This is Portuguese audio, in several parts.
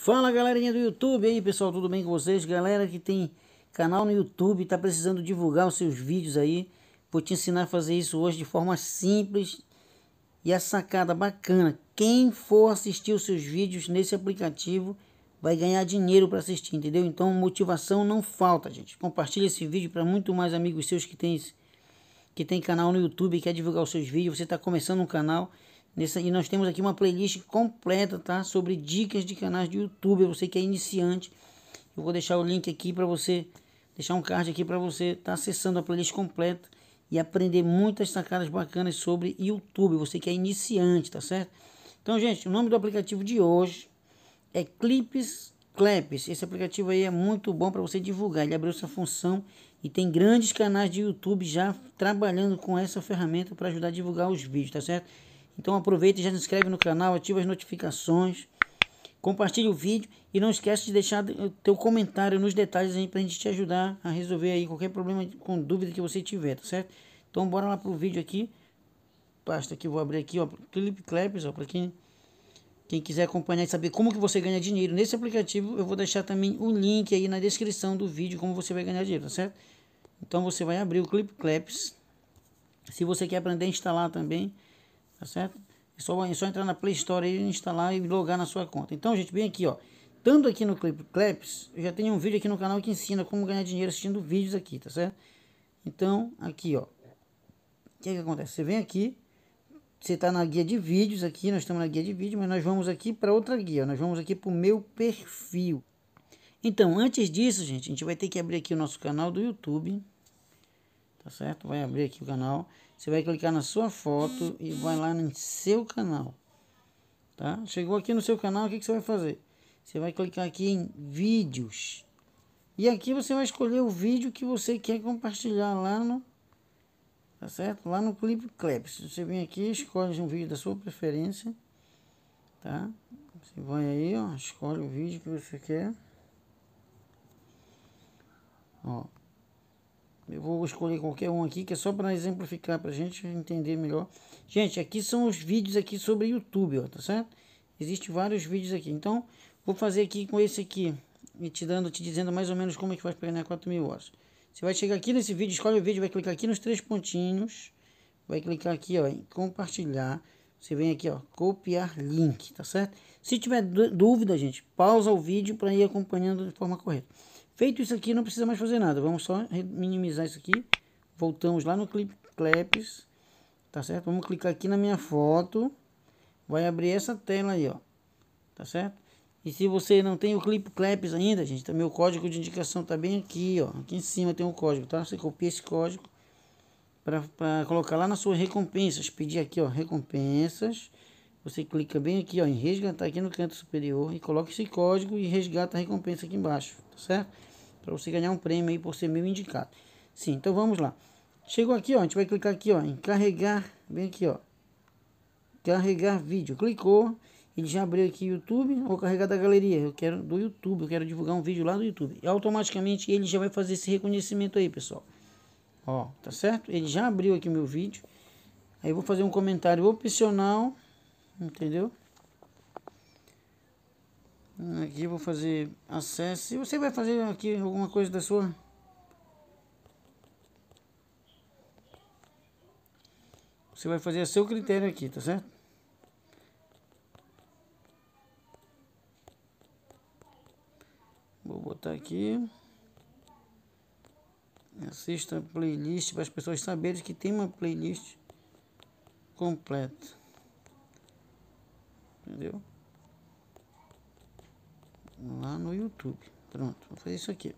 Fala galerinha do YouTube aí pessoal, tudo bem com vocês? Galera que tem canal no YouTube, está precisando divulgar os seus vídeos aí, vou te ensinar a fazer isso hoje de forma simples e a sacada bacana. Quem for assistir os seus vídeos nesse aplicativo vai ganhar dinheiro para assistir, entendeu? Então motivação não falta, gente. Compartilhe esse vídeo para muito mais amigos seus que tem, que tem canal no YouTube e quer divulgar os seus vídeos, você está começando um canal Nessa, e nós temos aqui uma playlist completa, tá? Sobre dicas de canais de YouTube. Você que é iniciante, eu vou deixar o link aqui para você, deixar um card aqui para você estar tá acessando a playlist completa e aprender muitas sacadas bacanas sobre YouTube. Você que é iniciante, tá certo? Então, gente, o nome do aplicativo de hoje é Clips Claps. Esse aplicativo aí é muito bom para você divulgar. Ele abriu essa função e tem grandes canais de YouTube já trabalhando com essa ferramenta para ajudar a divulgar os vídeos, tá certo? Então aproveita e já se inscreve no canal, ativa as notificações, compartilha o vídeo e não esquece de deixar o teu comentário nos detalhes aí pra gente te ajudar a resolver aí qualquer problema com dúvida que você tiver, tá certo? Então bora lá pro vídeo aqui. Basta que eu vou abrir aqui, ó, Clip Claps, ó, para quem quem quiser acompanhar e saber como que você ganha dinheiro nesse aplicativo, eu vou deixar também o link aí na descrição do vídeo como você vai ganhar dinheiro, tá certo? Então você vai abrir o Clip Claps. Se você quer aprender a instalar também, Tá certo? É só, é só entrar na Play Store e instalar e logar na sua conta. Então, gente, bem aqui, ó. Tanto aqui no Clip Claps, eu já tenho um vídeo aqui no canal que ensina como ganhar dinheiro assistindo vídeos aqui, tá certo? Então, aqui, ó. O que, que acontece? Você vem aqui, você está na guia de vídeos aqui, nós estamos na guia de vídeos, mas nós vamos aqui para outra guia, nós vamos aqui para o meu perfil. Então, antes disso, gente, a gente vai ter que abrir aqui o nosso canal do YouTube tá certo? Vai abrir aqui o canal, você vai clicar na sua foto e vai lá no seu canal, tá? Chegou aqui no seu canal, o que, que você vai fazer? Você vai clicar aqui em vídeos e aqui você vai escolher o vídeo que você quer compartilhar lá no, tá certo? Lá no Clip Claps, você vem aqui, escolhe um vídeo da sua preferência, tá? Você vai aí, ó, escolhe o vídeo que você quer. Ó, eu vou escolher qualquer um aqui, que é só para exemplificar, para a gente entender melhor. Gente, aqui são os vídeos aqui sobre YouTube, ó, tá certo? Existem vários vídeos aqui. Então, vou fazer aqui com esse aqui, e te dando, te dizendo mais ou menos como é que faz para ganhar 4 mil horas. Você vai chegar aqui nesse vídeo, escolhe o vídeo, vai clicar aqui nos três pontinhos, vai clicar aqui, ó, em compartilhar. Você vem aqui, ó, copiar link, tá certo? Se tiver dúvida, gente, pausa o vídeo para ir acompanhando de forma correta. Feito isso aqui, não precisa mais fazer nada. Vamos só minimizar isso aqui. Voltamos lá no Clip Claps. Tá certo? Vamos clicar aqui na minha foto. Vai abrir essa tela aí, ó. Tá certo? E se você não tem o Clip Claps ainda, gente, tá, meu código de indicação tá bem aqui, ó. Aqui em cima tem o um código, tá? Você copia esse código para colocar lá na sua recompensas. Pedir aqui, ó, recompensas. Você clica bem aqui ó, em resgatar aqui no canto superior e coloca esse código e resgata a recompensa aqui embaixo, tá certo? Para você ganhar um prêmio aí por ser meu indicado. Sim, então vamos lá. Chegou aqui, ó, a gente vai clicar aqui ó, em carregar, bem aqui ó, carregar vídeo. Clicou, ele já abriu aqui o YouTube, vou carregar da galeria, eu quero do YouTube, eu quero divulgar um vídeo lá do YouTube. E automaticamente ele já vai fazer esse reconhecimento aí, pessoal. Ó, tá certo? Ele já abriu aqui meu vídeo. Aí vou fazer um comentário opcional entendeu? Aqui vou fazer acesso. E você vai fazer aqui alguma coisa da sua? Você vai fazer a seu critério aqui, tá certo? Vou botar aqui. Assista a playlist para as pessoas saberem que tem uma playlist completa entendeu? Lá no YouTube. Pronto, vou fazer isso aqui.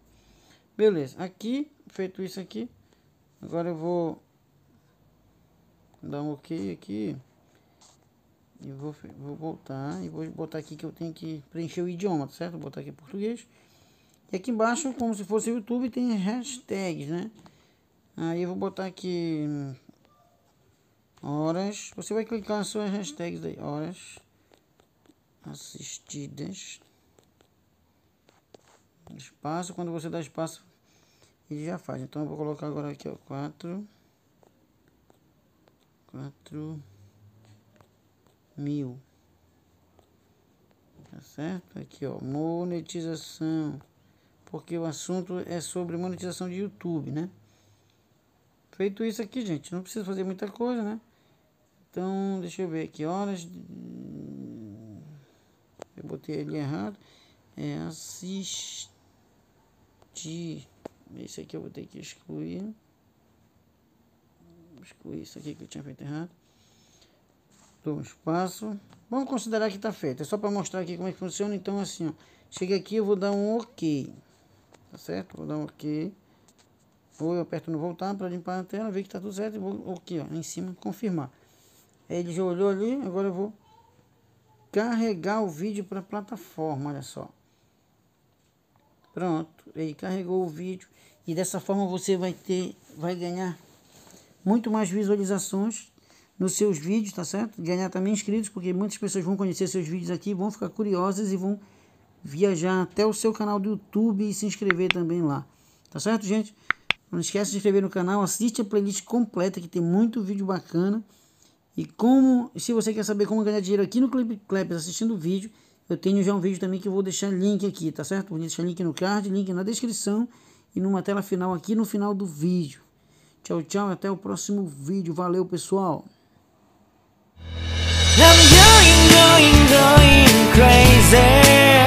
Beleza, aqui, feito isso aqui, agora eu vou dar um ok aqui. E vou, vou voltar e vou botar aqui que eu tenho que preencher o idioma, tá certo? Vou botar aqui português. E aqui embaixo, como se fosse YouTube, tem hashtags, né? Aí eu vou botar aqui hum, horas. Você vai clicar nas suas hashtags aí, horas assistidas. Espaço, quando você dá espaço, ele já faz. Então eu vou colocar agora aqui, ó, 4 4 mil. Tá certo? Aqui, ó, monetização. Porque o assunto é sobre monetização de YouTube, né? Feito isso aqui, gente, não precisa fazer muita coisa, né? Então, deixa eu ver aqui, horas eu botei ele errado. É assistir. Esse aqui eu vou ter que excluir. Excluir isso aqui que eu tinha feito errado. Dou um espaço. Vamos considerar que está feito. É só para mostrar aqui como é que funciona. Então, assim, ó. Chega aqui, eu vou dar um OK. Tá certo? Vou dar um OK. Ou eu aperto no voltar para limpar a tela, ver que está tudo certo. E vou OK ó, em cima, confirmar. Ele já olhou ali, agora eu vou carregar o vídeo para a plataforma, olha só. Pronto, ele carregou o vídeo e dessa forma você vai ter, vai ganhar muito mais visualizações nos seus vídeos, tá certo? Ganhar também inscritos, porque muitas pessoas vão conhecer seus vídeos aqui, vão ficar curiosas e vão viajar até o seu canal do YouTube e se inscrever também lá. Tá certo, gente? Não esquece de se inscrever no canal, assiste a playlist completa que tem muito vídeo bacana. E como, se você quer saber como ganhar dinheiro aqui no Clip Clap assistindo o vídeo, eu tenho já um vídeo também que eu vou deixar link aqui, tá certo? Vou deixar link no card, link na descrição e numa tela final aqui no final do vídeo. Tchau, tchau, até o próximo vídeo. Valeu, pessoal! I'm going, going, going crazy.